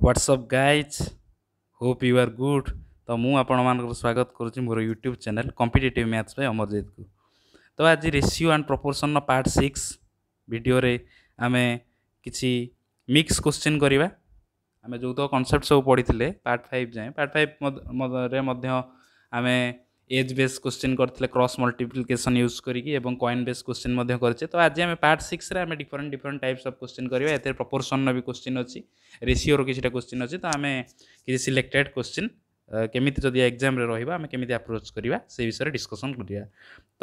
WhatsApp guys hope you are good ତ ମୁଁ ଆପଣମାନଙ୍କର ସ୍ୱାଗତ କରୁଛି ମୋର ୟୁଟ୍ୟୁବ୍ ଚ୍ୟାନେଲ୍ କମ୍ପିଟେଟିଭ୍ ମ୍ୟାଥ୍ ପାଇଁ ଅମରଜିତକୁ ତ ଆଜି ରେସିଓ ଆଣ୍ଡ ପ୍ରପୋର୍ସନ୍ର ପାର୍ଟ ସିକ୍ସ ଭିଡ଼ିଓରେ ଆମେ କିଛି ମିକ୍ସ କୋଶ୍ଚିନ୍ କରିବା ଆମେ ଯେଉଁତକ କନସେପ୍ଟ ସବୁ ପଢ଼ିଥିଲେ ପାର୍ଟ ଫାଇଭ୍ ଯାଏଁ ପାର୍ଟ ଫାଇଭ୍ ରେ ମଧ୍ୟ ଆମେ এজ বেস কোশ্চেন করলে ক্রস মল্টিপ্লিকেসন ইউজ করিকি এবং কয়েন বেস কোশ্চেন মধ্যে করছে তো আজ আমি পার্ট সিক্সরে আমি different different types of question করিবা এতে প্রপোর্সনর বি কোশ্চেন অছি রেসিওর কিছুটা কোশ্চেন অছি তো আমি কিছু সিলেক্টেড কোশ্চেন କେମିତି ଯଦି ଏକ୍ଜାମ୍ରେ ରହିବା ଆମେ କେମିତି ଆପ୍ରୋଚ୍ କରିବା ସେ ବିଷୟରେ ଡିସ୍କସନ୍ କରିବା ତ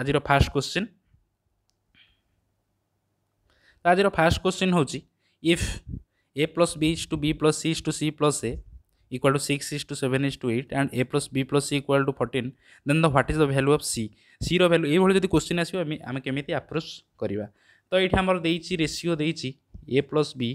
ଆଜିର ଫାର୍ଷ୍ଟ କୋଶ୍ଚିନ୍ ତ ଆଜିର ଫାର୍ଷ୍ଟ କୋଶ୍ଚିନ୍ ହେଉଛି if a plus b is to b plus c is to c plus a equal to 6 is to 7 is to 8 and a plus b plus c equal to 14 then the what is the value of c c ର value ଏଇଭଳି ଯଦି question ଆସିବ ଆମେ ଆମେ କେମିତି approach କରିବା ତ ଏଇଠି ଆମର ଦେଇଛି ରେସିଓ ଦେଇଛି a plus b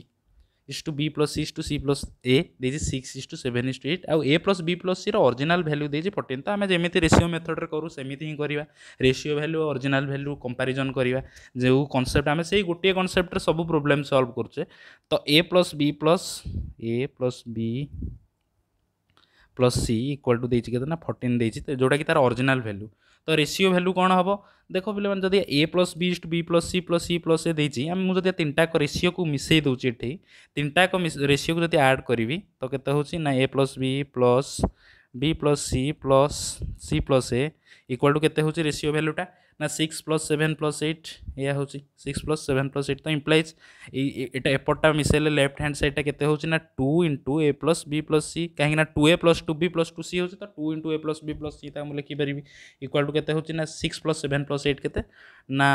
is to b plus c is to c plus a ଦେଇଛି 6 is to 7 is to 8 ଆଉ a plus b plus c ର ଅରିଜିନାଲ୍ ଭ୍ୟାଲ୍ୟୁ ଦେଇଛି 14 ତ ଆମେ ଯେମିତି ରେସିଓ ମେଥଡ଼ରେ କରୁ ସେମିତି ହିଁ କରିବା ratio value original value comparison କରିବା ଯେଉଁ କନସେପ୍ଟ ଆମେ ସେଇ ଗୋଟିଏ କନସେପ୍ଟରେ ସବୁ ପ୍ରୋବ୍ଲେମ୍ ସଲ୍ଭ କରୁଛେ ତ a plus b plus a plus b plus c equal to देते कितना फोर्टीन देती जोटा कि तार ओरिजिनल भैल्यू तो रेसीओ भैल्यू कौन हम देख पे जब a plus b b plus c plus c plus a देखिए मुझे तीन टाक रेसीओ को मिसई दूसरी ये तीन टाक रेसीओ को जब आड करी तो के ना a plus b plus b plus c plus c plus A equal to के रेसीओ भैल्यूटा না six plus seven plus eight এয়া হচ্ছে six plus seven plus eight তো ইমপ্লাইজ এটা এপটটা মিশাইলে লেফট হ্যান্ড সাইডটা কেতে হচ্ছে না টু ইন্টু এ plus b plus C কাহিঁকিনা two এ plus two b plus two C হচ্ছে তো টু ইন্টু এ প্লস বি প্লস সি তা আমি লিখিপারি ইকুয়াল টু কেতে হচ্ছে না six plus seven plus eight কেতে না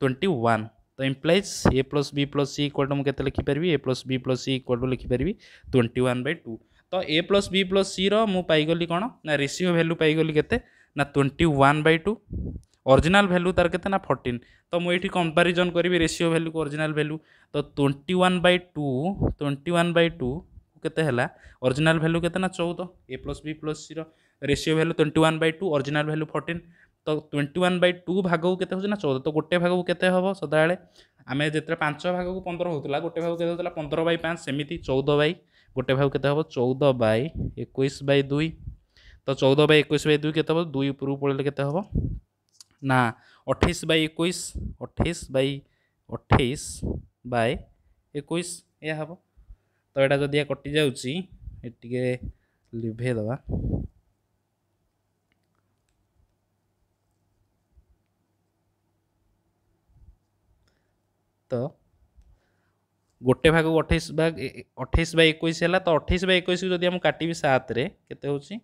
ଟ୍ୱେଣ୍ଟି ୱାନ୍ ତ implies a plus b plus c equal to ମୁଁ କେତେ ଲେଖିପାରିବି a plus b plus c equal to ଲେଖିପାରିବି ଟ୍ୱେଣ୍ଟି ୱାନ୍ ବାଇ ଟୁ ତ ଏ ପ୍ଲସ୍ ବି ପ୍ଲସ୍ ସିର ମୁଁ ପାଇଗଲି କ'ଣ ନା ରେସିଓ ଭ୍ୟାଲୁ ପାଇଗଲି କେତେ ନା twenty one by two original value তার কেতে না ফর্টিন তো মু এটি কম্পারিজন করবি রেসিও ভ্যালু কু অরিজিনাল ভ্যালু তো twenty one by two twenty one by two কেতে হল অরিজিনাল ভ্যালু কেতে না চৌদ এ প্লস বি প্লস সির ratio value twenty one by two original value fourteen তো টোয়েন্টি ওয়ান বাই টু ভাগকু কেতে হচ্ছে না চৌদ তো গোটে ভাগকু কেতে হব সদাবেলে আমি যেতে পাঁচ ভাগকু পনেরো হোলা গোটে ভাগ কেতে হোলা পনেরো বাই পাঁচ সেমিতি চৌদ বাই গোটে ভাগ কেতে হব চৌদ বাই একুশ বাই দুই তো চৌদ বাই একুশ বাই দুই কেতে হব দুই উপরକୁ পড়লে কেতে হব না ଅଠେଇଶ ବାଇ ଏକୋଇଶ ଅଠେଇଶ ବାଇ ଅଠେଇଶ ବାଇ ଏକୋଇଶ ଏହା ହେବ ତ ଏଇଟା ଯଦି ଏହା କଟିଯାଉଛି ଏଠି ଟିକେ ଲିଭେଇ ଦେବା ତ ଗୋଟେ ଭାଗକୁ ଅଠେଇଶ ଭାଗ ଅଠେଇଶ ବାଇ ଏକୋଇଶ ହେଲା ତ ଅଠେଇଶ ବାଇ ଏକୋଇଶକୁ ଯଦି ଆମେ କାଟିବି ସାତରେ କେତେ ହେଉଛି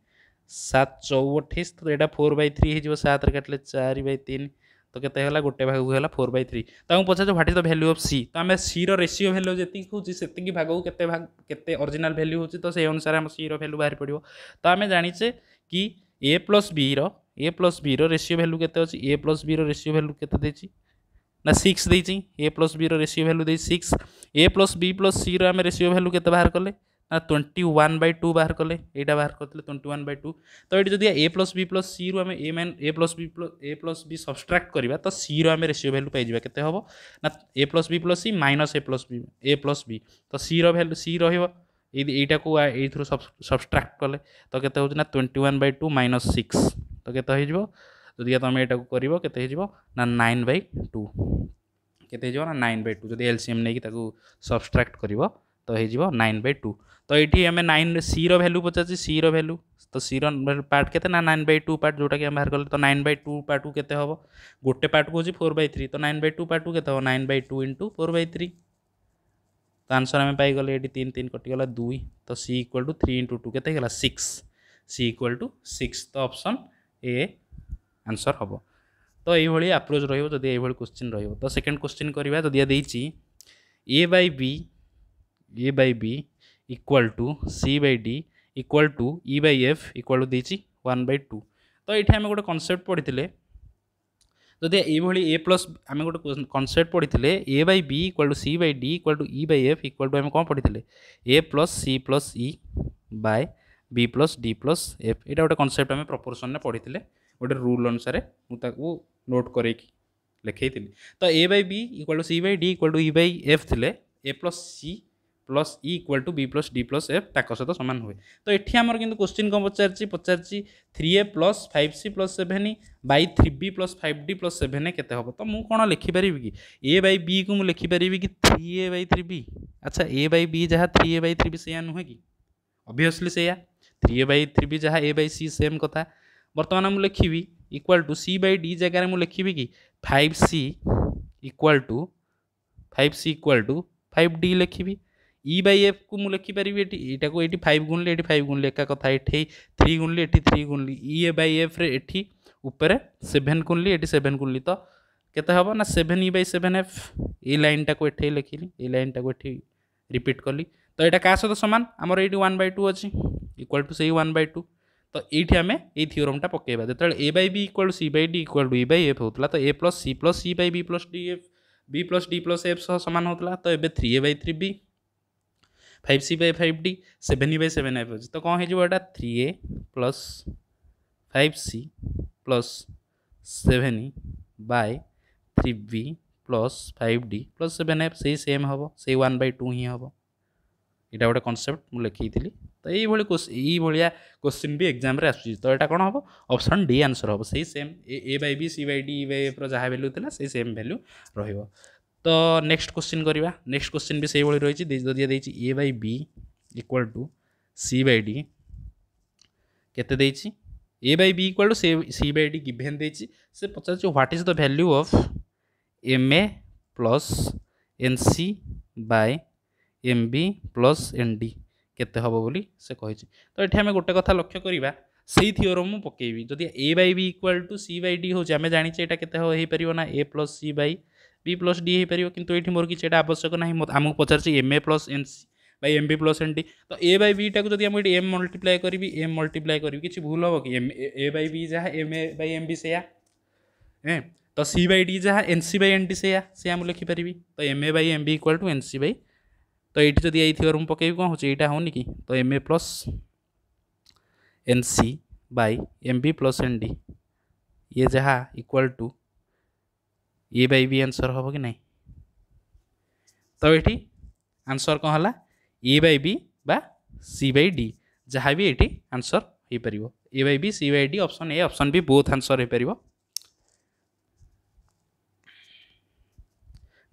सात चौवठीस तो यहाँ फोर बै थ्री हो काटे चार बै तीन तो केत गोटे भाग को फोर बै थ्री तो आम पचार what is the value of c तो आम सी रेसीो भैल्यू जी हूँ से भाग को भाग केते भैल्यू हूँ तो से अनुसार आम सी रैल्यू बाहर पड़ो तो आम जाचे कि ए प्लस बी रे प्लस बी रेसीो भैल्यू के a plus b ratio value के ना सिक्स दे a plus b ratio value दे six a plus b plus c ratio value के बाहर कले ट्वेंटी वन बै टू बाहर कले यहाँ बाहर करते ट्वेंटी वन बै टू तो ये जब a plus b plus c रु आम a minus a plus b plus a plus b subtract करा तो सी रम रेसीो भैल्यू पाइबा के हम ना a plus b plus c minus a plus b a plus b तो सी रैल्यू सी रईटा को यू सब्सट्राक्ट कले तो के ना twenty one by two minus six तो के जदिका तुम यहाँ कर ना नाइन बै टू के नाइन बै टू जो एलसीएम नहीं सब्सट्राक्ट कर ତ ହେଇଯିବ ନାଇନ୍ ବାଇ ଟୁ ତ ଏଇଠି ଆମେ ନାଇନ୍ ସିର ଭ୍ୟାଲୁ ପଚାରୁଛି ସିର ଭ୍ୟାଲୁ ତ ସିର ପାର୍ଟ କେତେ ନା ନାଇନ୍ ବାଇ ଟୁ ପାର୍ଟ ଯେଉଁଟାକି ଆମେ ବାହାର କଲେ ତ ନାଇନ୍ ବାଇ ଟୁ ପାର୍ଟକୁ କେତେ ହେବ ଗୋଟେ ପାର୍ଟକୁ ହେଉଛି ଫୋର୍ ବାଇ ଥ୍ରୀ ତ ନାଇନ୍ ବାଇ ଟୁ ପାର୍ଟକୁ କେତେ ହେବ nine by two into four by three ତ ଆନ୍ସର୍ ଆମେ ପାଇଗଲେ ଏଠି ତିନି ତିନି କଟିଗଲା ଦୁଇ ତ c equal to three into two କେତେ ହେଇଗଲା six c equal to six ତ ଅପସନ୍ ଏ ଆନ୍ସର୍ ହେବ ତ ଏଇଭଳି ଆପ୍ରୋଚ୍ ରହିବ ଯଦି ଏଇଭଳି କୋଶ୍ଚିନ୍ ରହିବ ତ ସେକେଣ୍ଡ କୋଶ୍ଚିନ୍ କରିବା ଯଦି ଦେଇଛି ଏ by b a by b equal to c by d equal to e by f equal to ଦେଇଛି ୱାନ୍ ବାଇ ଟୁ ତ ଏଇଠି ଆମେ ଗୋଟେ କନସେପ୍ଟ ପଢ଼ିଥିଲେ ଯଦି ଏଇଭଳି ଏ ପ୍ଲସ୍ ଆମେ ଗୋଟେ କନସେପ୍ଟ ପଢ଼ିଥିଲେ a by B equal to C by d equal to e by f equal to ଆମେ କ'ଣ ପଢ଼ିଥିଲେ a plus c plus e by b plus d plus f ଏଇଟା ଗୋଟେ କନସେପ୍ଟ ଆମେ ପ୍ରପୋର୍ସନରେ ପଢ଼ିଥିଲେ ଗୋଟେ ରୁଲ୍ ଅନୁସାରେ ମୁଁ ତାକୁ ନୋଟ୍ କରେଇକି ଲେଖେଇଥିଲି ତ a by B equal to C by d equal to e by f ଥିଲେ a plus c plus e equal to b plus d plus f তাক সহ সমান হুয়ে তো এটি আমার কিন্তু কোশ্চিন কম পচারছি পচারছি three a plus five c plus seven by three b plus five d plus seven কেতে হব তো মু কোণ লিখিপারি কি এ বাই বি কু লিখিপারি কি three a by three b আচ্ছা এ বাই বি যা three a by three b সেয়া নুহে কি অভিয়সলি সেয়া three a by three b যা এ বাই সি সেম কথা বর্তমান মু লিখিবি equal to c by d জায়গায় মু লিখিবি কি five c equal to five c equal to five d লিখিবি ই বাই এফ্কু মু লেখিপারিবি এটি এটাকে এটি ফাইভ গুণলে এটি ফাইভ গুণলে একা কথা এটি থ্রি গুণলি এটি থ্রি গুণলি ই এ বাই এফ্রে এটি উপরে সেভেন গুণলি এটি সেভেন গুণলি তো কেতে হব না seven e by seven f এই লাইনটাকে এটি লেখিলি এই লাইনটাকে এটি রিপিট কলি তো এটা কাহ সহ সমান আমার এইটি ওয়ান বাই টু অছি ইকুয়াল টু সেই ওয়ান বাই টু তো এইটি আমি এই থিওরমটা পকাইবা যেতবে a by b equal to c by d equal to e by f হোলা তো এ plus c plus c by b plus d f b plus d plus f সহ সমান হোলা তো এবে three a by three b five c by five d seven by seven F अच्छे तो कौन है three a plus five c plus seven by three b plus five d plus seven f से सेम हम से one by to ही हम यहाँ गोटे कनसेप्ट थी तो यही क्वेश्चन क्वेश्चन भी एक्जाम आसूस तो यहाँ कौन हम ऑप्शन डी आंसर हम से same A by C by D by F जहाँ भैल्यू थी सेम भैल्यू रहा ତ ନେକ୍ସଟ କୋଶ୍ଚିନ୍ କରିବା ନେକ୍ସଟ କୋଶ୍ଚିନ୍ ବି ସେଇଭଳି ରହିଛି ଦିଆଯାଇଛି A by B equal to C by D କେତେ ଦେଇଛି ଏ ବାଇ ବି ଇକ୍ୱାଲ୍ ଟୁ ସେ ସି ବାଇ ଡି ଗିଭେନ୍ ଦେଇଛି ସେ ପଚାରୁଛି what is the value of M A plus N C by M B plus N D କେତେ ହେବ ବୋଲି ସେ କହିଛି ତ ଏଠି ଆମେ ଗୋଟେ କଥା ଲକ୍ଷ୍ୟ କରିବା ସେଇ ଥିଓରମ୍ ମୁଁ ପକାଇବି ଯଦି A by B equal to C by D ହେଉଛି ଆମେ ଜାଣିଛେ ଏଇଟା କେତେ ହେବ ହେଇପାରିବ ନା A plus C by B plus D হয়েপার কিন্তু এটি মোর কিছু এটা আবশ্যক না আমি পচারছি M A plus N C by M B plus N D তো এ বাই বিটা যদি আমি এটি এম মল্টিপ্লাই করবি এম মল্টিপ্লাই করবি কিছু ভুল হব কি এম এ বাই বি যা M A by M B সেয়া হ্যাঁ তো সি বাই ডি যা N C by N D সেয়া সেয়া আমি লিখিপারি তো M A by M B equal to N C by তো এইটি যদি এই থিওর মু পকাইবি কোণ হচ্ছে এইটা হোনি কি তো M A plus N C by M B plus N D ইয়ে যা equal to A by B answer हे कि ना ତ ଏଠି ଆନ୍ସର୍ କ'ଣ ହେଲା ଏ ବାଇ ବି ବା ସି ବାଇ ଡି ଯାହା ବି ଏଠି ଆନ୍ସର୍ ହୋଇପାରିବ A by B C by D option A option B both answer ହୋଇପାରିବ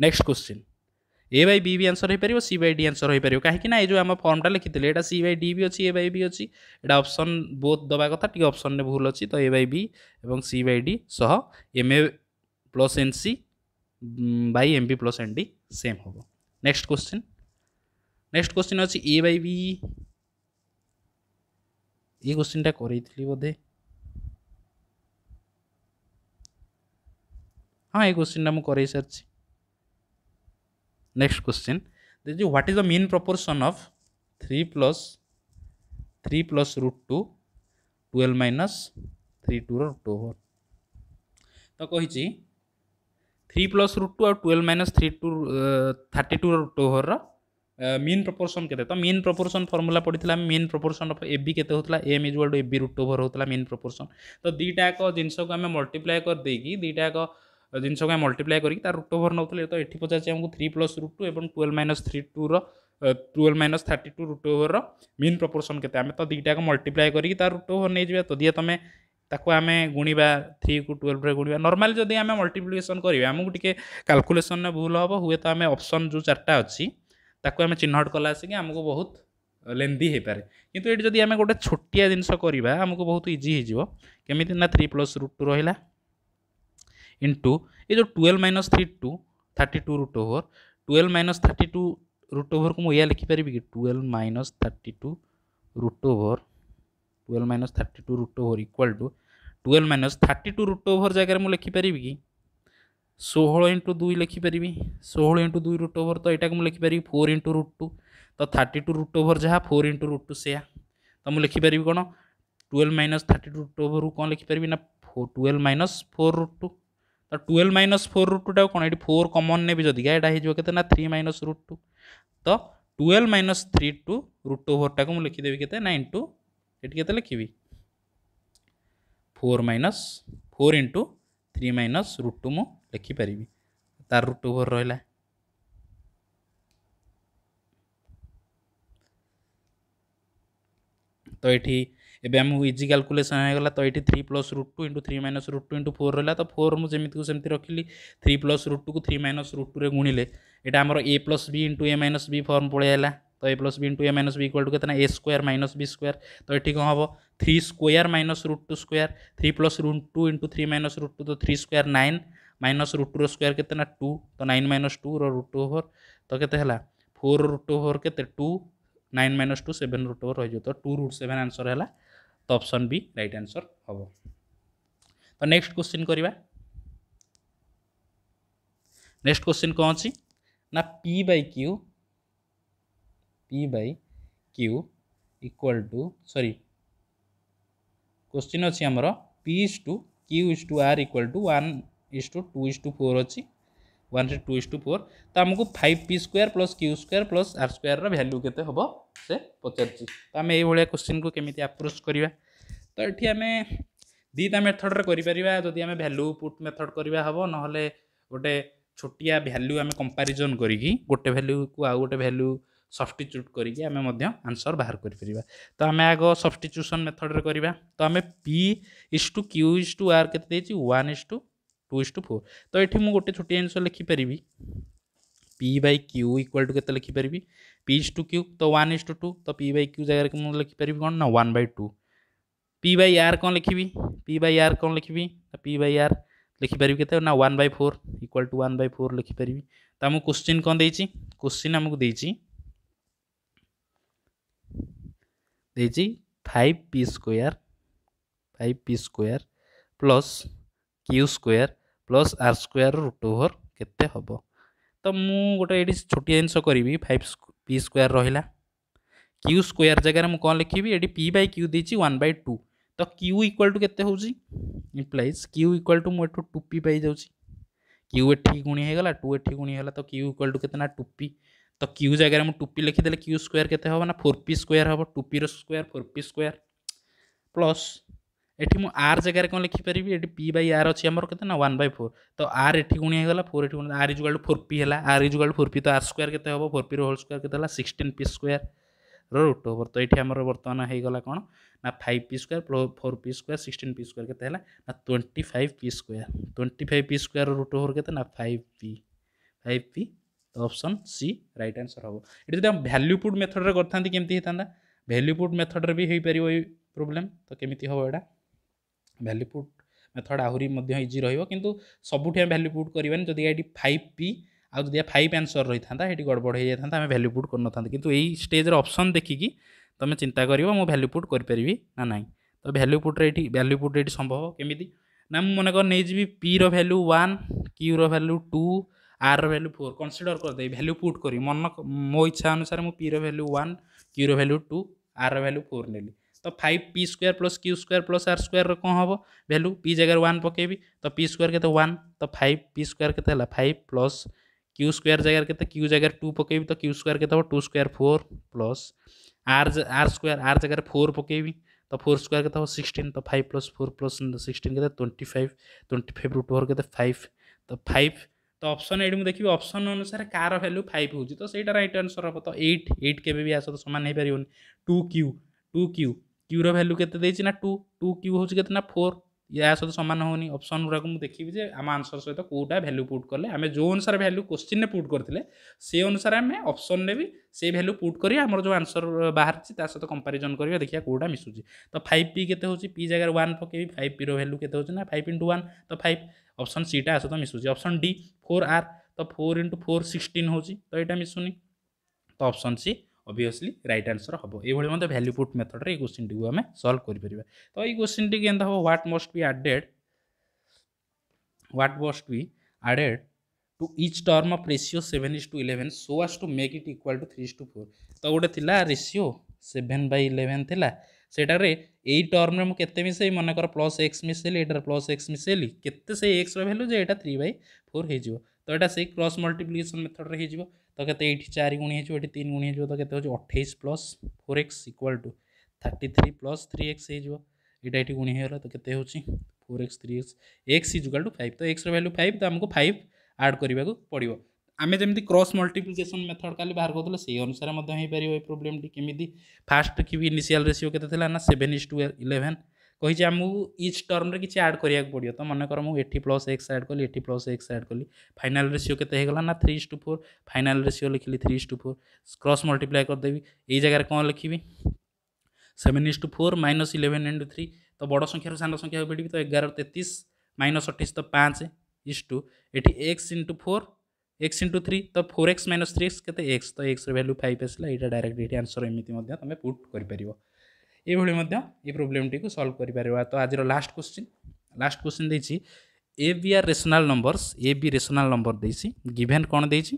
next question A by B ବି ଆନ୍ସର୍ ହୋଇପାରିବ ସି ବାଇ ଡି ଆନ୍ସର୍ ହୋଇପାରିବ କାହିଁକି ନା ଏ ଯେଉଁ ଆମ ଫର୍ମଟା ଲେଖିଥିଲେ ଏଇଟା ସି ବାଇ ଡି ବି ଅଛି ଏ ବାଇ ବି ଅଛି ଏଇଟା ଅପସନ୍ ବୋଥ୍ ଦେବା କଥା ଟିକେ ଅପସନ୍ରେ ଭୁଲ ଅଛି ତ ଏ ବାଇ ବି ଏବଂ ସି ବାଇ ଡି ସହ M A plus N C by M B plus N D same हम नेक्स्ट क्वेश्चन नेक्स्ट क्वेश्चन अच्छे ए बै बी ये क्वेश्चनटा करी बोधे हाँ ये क्वेश्चनटा मुझे सारी नेक्स्ट क्वेश्चन देखिए what is the mean proportion of three plus three plus root two twelve minus three two root two तो कही थ्री प्लस रुट टू और twelve minus three two thirty two root two mean proportion के mean proportion formula पड़ी mean proportion of A B के होता M is equal to A B root over होता mean proportion तो दुईटा एक जिनस को आम मल्टीप्लाए करदे दुईटा एक जिनस को मल्टीप्लाए करके रुट ओवर नौते तो ये पचारे आमको थ्री प्लस रुट टू और twelve minus three two twelve minus thirty two root over mean proportion के तो दुईटा मल्टीप्लाए करके तार रुट ओवर नहीं जाए तो दिए तुम ତାକୁ ଆମେ ଗୁଣିବା ଥ୍ରୀକୁ ଟୁଏଲ୍ଭରେ ଗୁଣିବା ନର୍ମାଲି ଯଦି ଆମେ ମଲ୍ଟିପ୍ଲିକେସନ୍ କରିବା ଆମକୁ ଟିକେ କାଲକୁଲେସନ୍ରେ ଭୁଲ ହେବ ହୁଏତ ଆମେ ଅପସନ୍ ଯେଉଁ ଚାରିଟା ଅଛି ତାକୁ ଆମେ ଚିହ୍ନଟ କଲା ଆସିକି ଆମକୁ ବହୁତ ଲେନ୍ଦି ହେଇପାରେ କିନ୍ତୁ ଏଠି ଯଦି ଆମେ ଗୋଟେ ଛୋଟିଆ ଜିନିଷ କରିବା ଆମକୁ ବହୁତ ଇଜି ହେଇଯିବ କେମିତି ନା ଥ୍ରୀ ପ୍ଲସ୍ ରୁଟ୍ ଟୁ ରହିଲା ଇଣ୍ଟୁ ଏ ଯେଉଁ twelve minus three two thirty two root over twelve minus thirty two root ଓଭର୍କୁ ମୁଁ ଏଇଆ ଲେଖିପାରିବି କି twelve minus thirty two root over twelve minus thirty two root over equal to twelve minus thirty two root over ଜାଗାରେ ମୁଁ ଲେଖିପାରିବି କି ଷୋହଳ into ଦୁଇ ଲେଖିପାରିବି ଷୋହଳ ଇଣ୍ଟୁ ଦୁଇ ରୁଟ୍ ଓଭର୍ ତ ଏଇଟାକୁ ମୁଁ ଲେଖିପାରିବି ଫୋର୍ ଇଣ୍ଟୁ ରୁଟ୍ ଟୁ ତ ଥାର୍ଟି ଟୁ ରୁଟ୍ ଓଭର୍ ଯାହା ଫୋର୍ ଇଣ୍ଟୁ ରୁଟ୍ ଟୁ ସେୟା ତ ମୁଁ ଲେଖିପାରିବି କ'ଣ twelve minus thirty two root ଓଭର୍ରୁ କ'ଣ ଲେଖିପାରିବି ନା twelve minus four root two ତ ଟୁଏଲ୍ଭ ମାଇନସ୍ ଫୋର୍ ରୁଟ୍ ଟୁଟାକୁ କ'ଣ ଏଠି ଫୋର୍ କମନ୍ ନେବି ଯଦିକା ଏଇଟା ହେଇଯିବ କେତେ ନା ଥ୍ରୀ ମାଇନସ୍ ରୁଟ୍ ଟୁ ତ twelve minus three two root ଓଭର୍ଟାକୁ ମୁଁ ଲେଖିଦେବି କେତେ ନା ଇଣ୍ଟୁ ଏଠି କେତେ ଲେଖିବି four minus four into three minus root two ମୁଁ ଲେଖିପାରିବି ତାର ରୁଟ୍ ଟୁ ଫୋର୍ ରହିଲା ତ ଏଠି ଏବେ ଆମକୁ ଇଜି କ୍ୟାଲକୁଲେସନ୍ ହେଇଗଲା ତ ଏଠି three plus root two into three minus root two into four ରହିଲା ତ ଫୋର୍ ମୁଁ ଯେମିତିକୁ ସେମିତି ରଖିଲି ଥ୍ରୀ ପ୍ଲସ୍ ରୁଟ୍ ଟୁକୁ ଥ୍ରୀ ମାଇନସ୍ ରୁଟ୍ ଟୁରେ ଗୁଣିଲେ ଏଇଟା ଆମର A plus B into A minus B form ପଳେଇ ହେଲା तो A plus B into A minus B equal to कितना A square minus B square तो ये तो तो तो कौन हम three square minus root two square three plus root two into three minus root two तो three square nine minus root two square कितना टू तो nine minus two root two over तो कैसे फोर रुट टू ओवर के two nine minus two seven root over रही तो two root seven answer है तो ऑप्शन बी रईट आनसर हम तो नेक्स्ट क्वेश्चन करवा नेक्स्ट क्वेश्चन कौन अच्छी ना P by Q P by Q equal to sorry question अच्छी आमर P is to Q is to R equal to one is to two is to four अच्छी one two is to four तो आमको five P square plus Q square plus R square value के हम से पचार तो आम ये question को केमी आप्रोच करवा तो ये आम दीटा मेथड्रे करदि आम भैल्यू पुट मेथड करवा हम ना गोटे छोटिया भैल्यू आम कंपारिजन करी गोटे भैल्यू को आउ गोटे भैल्यू सब्सट्यूट करें आंसर बाहर कर तो आम आग सब्सट्यूसन मेथड करवा तो आम P is to Q is to R के one is to two is to four तो ये मुझे गोटे छोटी आंसर लिखिपरि P by Q equal to के लिखिपरि पी इज टू क्यू तो वन इज टू टू तो पी बै क्यू जगह मुझे लिखिपरि कौन ना one by two P by R कौन लिखी पी बै आर कौन लिखी पी बै आर लिखिपरि के ना one by four equal to one by four लिखिपरि तो आम क्वेश्चन कौन देसी क्वेश्चन आमको देती ଦେଇଛି five P square five P square plus Q square plus R square root over କେତେ ହେବ ତ ମୁଁ ଗୋଟେ ଏଇଠି ଛୋଟିଆ ଜିନିଷ କରିବି ଫାଇଭ୍ ପି ସ୍କୋୟାର ରହିଲା କ୍ୟୁ ସ୍କୋୟାର୍ ଜାଗାରେ ମୁଁ କ'ଣ ଲେଖିବି ଏଠି ପି ବାଇ କ୍ୟୁ ଦେଇଛି ୱାନ୍ ବାଇ ଟୁ ତ କ୍ୟୁ ଇକ୍ୱାଲ୍ ଟୁ କେତେ ହେଉଛି ଇମ୍ପ୍ଲାଇଜ୍ କ୍ୟୁ ଇକ୍ୱାଲ୍ ଟୁ ମୁଁ ଏଠୁ ଟୁ ପାଇଯାଉଛି କ୍ୟୁ ଏଠି ଗୁଣି ହେଇଗଲା ଟୁ ଏଠି ଗୁଣି ହେଲା ତ କ୍ୟୁ ଇକ୍ୱାଲ୍ ଟୁ କେତେ ନା ଟୁ ତ କ୍ୟୁ ଜାଗାରେ ମୁଁ ଟୁ ପି ଲେଖିଦେଲେ କ୍ୟୁ ସ୍କୋୟାର କେତେ ହେବ ନା ଫୋର୍ ପି ସ୍କୋୟାର ହେବ ଟୁ ପିର square four P square plus ଏଠି ମୁଁ ଆର୍ ଜାଗାରେ କ'ଣ ଲେଖିପାରିବି ଏଠି ପି ବାଇ ଆର୍ ଅଛି ଆମର କେତେ ନା ୱାନ୍ ବାଇ ଫୋର୍ ତ ଆର୍ ଏଠି ଗୁଣି ହେଇଗଲା ଫୋର୍ ଏଠି ଗୁଣି R equal to four P ହେଲା R equal to four P ତ ଆର୍ ସ୍କୋୟାର କେତେ ହେବ ଫୋର୍ ପିର ହୋଲ୍ ସ୍କୋୟାର କେତେ ହେଲା ସିକ୍ସଟିନ୍ ପି ସ୍କୋୟାରର ରୁଟ୍ ଓଭର୍ ତ ଏଠି ଆମର ବର୍ତ୍ତମାନ ହେଇଗଲା କ'ଣ ନା five P square four P square sixteen P square କେତେ ହେଲା ନା twenty five P square twenty five P square root over କେତେ ନା five P five P option C right answer হব এটি যদি আমি ভ্যালুপুড মেথডরে করতে কেমতি হইতা ভ্যালুপুড মেথডরে বি হইপার এই প্রোবলেম তো কেমিতি হব এটা ভ্যালুপুড মেথড আহরি ইজি রহব কিন্তু সবুঠি আমি ভ্যালুপুড করবানি যদি এটি ফাইভ পি ଆଉ ଯଦି ଫାଇଭ୍ ଆନ୍ସର୍ ରହିଥାନ୍ତା ସେଠି ଗଡ଼ବଡ଼ ହେଇଯାଇଥାନ୍ତା ଆମେ ଭ୍ୟାଲ୍ୟୁ ପୁଟ୍ କରିନଥାନ୍ତେ କିନ୍ତୁ ଏଇ ଷ୍ଟେଜ୍ରେ ଅପସନ୍ ଦେଖିକି ତୁମେ ଚିନ୍ତା କରିବ ମୁଁ ଭ୍ୟାଲ୍ୟୁ ପୁଟ୍ କରିପାରିବି ନା ନାହିଁ ତ ଭ୍ୟାଲ୍ୟୁ ପୁଟ୍ରେ ଏଠି ଭ୍ୟାଲ୍ୟୁ ପୁଟ୍ରେ ଏଠି ସମ୍ଭବ କେମିତି ନା ମୁଁ ମନେକର ନେଇଯିବି ପିର ଭ୍ୟାଲ୍ୟୁ ୱାନ୍ କ୍ୟୁର value two R value four consider करदे भैल्यू पुट करी मन मो इच्छा अनुसार मुझ पी रैल्यू वन क्यूर value two R value four नेली तो five P square plus Q square plus R square कौन हम भैल्यू पी जगार वन पकेबी तो पी स्क्वयर के वन तो फाइव पी स्क्वयर के फाइव प्लस क्यू स्क्वयर जगार के क्यू जगार टू पकेबी तो क्यू स्क्वयर के two square four plus R R square R जगार फोर पकेबी तो फोर स्क्वायर के सिक्सटीन तो five plus four plus sixteen के twenty five twenty five root over के फाइव तो फाइव তো অপশন ଏଇଠି ମୁଁ ଦେଖିବି ଅପସନ୍ ଅନୁସାରେ କାହାର ଭାଲ୍ୟୁ ଫାଇଭ୍ ହେଉଛି ତ ସେଇଟା ରାଇଟ୍ ଆନ୍ସର୍ ହେବ ତ ଏଇଟ୍ ଏଇଟ୍ କେବେ ବି ଆ ସହିତ ସମାନ ହେଇପାରିବନି ଟୁ କ୍ୟୁ ଟୁ କ୍ୟୁ କ୍ୟୁର ଭାଲ୍ୟୁ କେତେ ଦେଇଛି ନା ଟୁ ଟୁ କ୍ୟୁ ହେଉଛି କେତେ ନା ଫୋର୍ ଏହା ସହିତ ସମାନ ହେଉନି ଅପସନ୍ ଗୁଡ଼ାକୁ ମୁଁ ଦେଖିବି ଯେ ଆମ ଆନ୍ସର୍ ସହିତ କେଉଁଟା ଭ୍ୟାଲ୍ୟୁ ପୁଟ୍ କଲେ ଆମେ ଯେଉଁ ଅନୁସାରେ ଭ୍ୟାଲ୍ୟୁ କୋଶ୍ଚିନ୍ରେ ପୁଟ୍ କରିଥିଲେ ସେ ଅନୁସାରେ ଆମେ ଅପସନ୍ରେ ବି ସେଇ ଭ୍ୟାଲ୍ୟୁ ପୁଟ୍ କରି ଆମର ଯେଉଁ ଆନ୍ସର୍ ବାହାରିଛି ତା ସହିତ କମ୍ପାରିଜନ୍ କରିବା ଦେଖିବା କେଉଁଟା ମିଶୁଛି ତ ଫାଇଭ୍ ପି କେତେ ହେଉଛି ପି ଜାଗାରେ ୱାନ୍ ପକେଇବି ଫାଇଭ୍ ପିର ଭ୍ୟାଲ୍ୟୁ କେତେ ହେଉଛି ନା ଫାଇଭ୍ ଇଣ୍ଟୁ ୱାନ୍ ତ ଫାଇଭ୍ ଅପସନ୍ ସିଟା ସହିତ ମିଶୁଛି ଅପସନ୍ ଡି ଫୋର୍ ଆର୍ ତ ଫୋର୍ ଇଣ୍ଟୁ ଫୋର୍ ସିକ୍ସଟିନ୍ ହେଉଛି ତ ଏଇଟା ମିଶୁନି ତ option C obviously right answer ହେବ ଏଇଭଳି ମଧ୍ୟ ଭ୍ୟାଲ୍ୟୁ ପୁଟ୍ ମେଥଡ଼ରେ ଏଇ କୋଶ୍ଚିନ୍ଟିକୁ ଆମେ ସଲ୍ଭ କରିପାରିବା ତ ଏଇ କୋଶ୍ଚିନ୍ଟି କେନ୍ତା ହେବ what must be added what must be added to each term of ratio seven is to eleven so as to make it equal to three is to four तो गोटे थी रेसीो सेभेन बै eleven थी सेटार यही टर्म्रे मुझे मिसे कर plus X मिसेली यार प्लस एक्स मिसेली के एक्स रैल्यू जो यहाँ थ्री बै फोर हो तो यहाँ से क्रस मल्टीप्लिकेसन मेथड्रे तो कैसे ये चार गुणी हो तीन गुणी हो तो कहते हो अठाईस plus four X equal to thirty three plus three X हो ये गुणी होगा तो कहते हो four X three X X is to five तो एक्सर भैल्यू फाइव तो आमको फाइव आड करा पड़ो आम जमी क्रस मल्टीप्लिकेसन मेथड का बाहर कर से अनुसार हो पार ये फास्ट की इनिशियाल रेसीो के सेवेन इज टू इलेवेन कही आमको इच टर्म कि आड करा पड़ो तो मन कर मुझ प्लस एक्स आड कली एटी प्लस एक्स आड कली फाइनाल रेसीो केगला ना three to four final ratio लिखिली three to four cross multiply करदेवी यही जगह कौन लिखी seven is to four minus eleven into three तो बड़ संख्यार सान संख्या बढ़ी तो एगार तेतीस माइनस अठी तो पाँच इज टू ये x into four x into three तो four x minus three x के एक्स तो एक्स रैल्यू फाइव आसा ये डायरेक्ट ये आंसर एमती तुम्हें पुट कर पार्ब ଏଇଭଳି ମଧ୍ୟ ଏ ପ୍ରୋବ୍ଲେମଟିକୁ ସଲ୍ଭ କରିପାରିବା ତ ଆଜିର ଲାଷ୍ଟ କ୍ୱେଶ୍ଚିନ୍ ଲାଷ୍ଟ କ୍ୱେଶ୍ଚିନ୍ ଦେଇଛି A B are rational numbers A B rational number ଦେଇଛି ଗିଭେନ୍ କ'ଣ ଦେଇଛି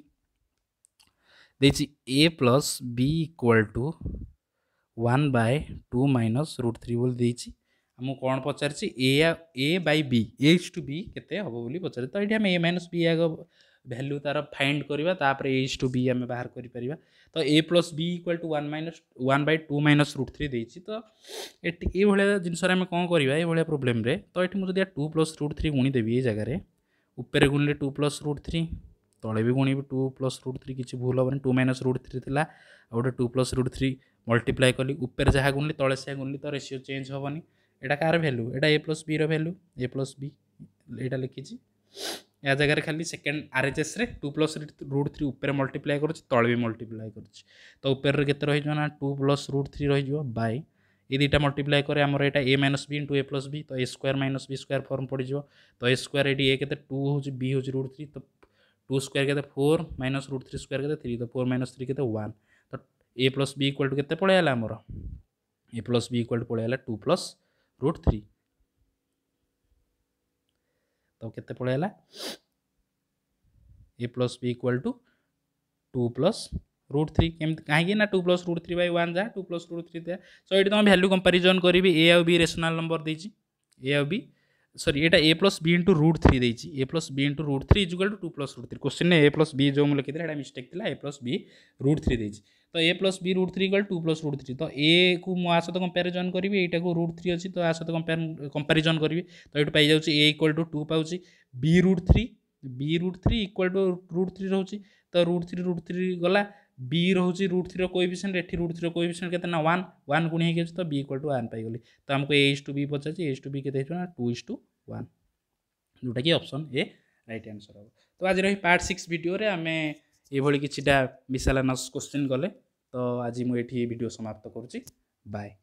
ଦେଇଛି A plus B equal to one by two minus root three ବୋଲି ଦେଇଛି ଆମକୁ କ'ଣ ପଚାରିଛି A A by B H two B କେତେ ହେବ ବୋଲି ପଚାରିଛି ତ ଏଇଠି ଆମେ ଏ ମାଇନସ୍ ବି ଆଗ ভ্যালু তার ফাইন্ড করা তাপরে এইচ টু বি আমি বাহার করে পারা তো এ plus B equal to one minus one by two minus root three দিয়েছি তো এটি এইভাবে জিনিসের আমি কম করা এইভাবে প্রোবলেমে তো এটি যদি টু প্লস রুট থ্রি গুণিদেবি এই জায়গায় উপরে গুণলে টু প্লস রুট থ্রি ତଳେ ବି ଗୁଣିବି ଟୁ ପ୍ଲସ୍ ରୁଟ୍ ଥ୍ରୀ କିଛି ଭୁଲ ହେବନି ଟୁ ମାଇନସ୍ ରୁଟ୍ ଥ୍ରୀ ଥିଲା ଆଉ ଗୋଟେ two plus root three multiply କଲି ଉପରେ ଯାହା ଗୁଣିଲି ତଳେ ସେହା ଗୁଣିଲି ତ ରେସିଓ ଚେଞ୍ଜ ହେବନି ଏଇଟା କାହାର ଭ୍ୟାଲୁ ଏଇଟା ଏ ପ୍ଲସ୍ ବିର ଭ୍ୟାଲୁ ଏ ପ୍ଲସ୍ ବି ଏଇଟା ଲେଖିଛି ଏହା ଜାଗାରେ ଖାଲି ସେକେଣ୍ଡ ଆର୍ଏଚ୍ଏସ୍ରେ ଟୁ ପ୍ଲସ୍ ରୁଟ୍ ଥ୍ରୀ ଉପରେ ମଲ୍ଟିପ୍ଲାଏ କରୁଛି ତଳେ ବି ମଲ୍ଟିପ୍ଲାଏ କରୁଛି ତ ଉପରରେ କେତେ ରହିଯିବ ନା ଟୁ ପ୍ଲସ୍ ରୁଟ୍ ଥ୍ରୀ ରହିଯିବ ବାଇ ଏ ଦୁଇଟା ମଲ୍ଟିପ୍ଲାଏ କରେ ଆମର ଏଇଟା A minus B into A plus B ତ A square minus B square form ପଡ଼ିଯିବ ତ ଏ ସ୍କୋୟାର ଏଠି ଏ କେତେ ଟୁ ହେଉଛି ବି ହେଉଛି ରୁଟ୍ ଥ୍ରୀ ତ ଟୁ ସ୍କୋୟାର କେତେ four minus root three square କେତେ ଥ୍ରୀ ତ ଫୋର୍ ମାଇନସ୍ ଥ୍ରୀ କେତେ ୱାନ୍ ତ ଏ ପ୍ଲସ୍ ବି ଇକ୍ୱାଲ୍ ଟୁ କେତେ ପଳେଇ ହେଲା ଆମର A plus B equal to ପଳେଇ ହେଲା ଟୁ ପ୍ଲସ୍ ରୁଟ୍ ଥ୍ରୀ तो केते पळे आला a plus b equal to 2 plus root 3 केमति काहेकि ना 2 plus root 3 by 1 जा 2 plus root 3 जा सो एटी तुम वैल्यू कंपैरिजन करी a और b रेशनल नंबर देछि a और b सॉरी एटा a plus b into root 3 देछि a plus b into root 3 is equal to 2 plus root 3 question ने a plus b जो मु लिखितला एटा मिस्टेक थिला a plus b root 3 देछि तो A plus B root three equal to plus root three तो A को आ कंपेरिजन करी एटा को रुट थ्री अच्छी तो आ सहित कंपेरिजन करी तो ये पाई जाऊँच टू टू पाँच B root three B root three equal to root three रोच तो रुट थ्री रुट थ्री गला बी रोचे रूट थ्री कोएफिशिएंट एटी रुट थ्री कोएफिशिएंट के तो तो ना 1 1 गुणी होई तो बी इक्वाल टू 1 पाई तो आमको ए इज टू बी पचाचे ए टू बी के टू इज टू 1 जोटा कि ऑप्शन ए रईट आंसर हे तो आज रही पार्ट सिक्स भिडियो रे ये एभଳି କିଛିଟା क्वेश्चन गले ତ ଆଜି ମୁଁ ଏଠି ଭିଡ଼ିଓ ସମାପ୍ତ କରୁଛି ବାଏ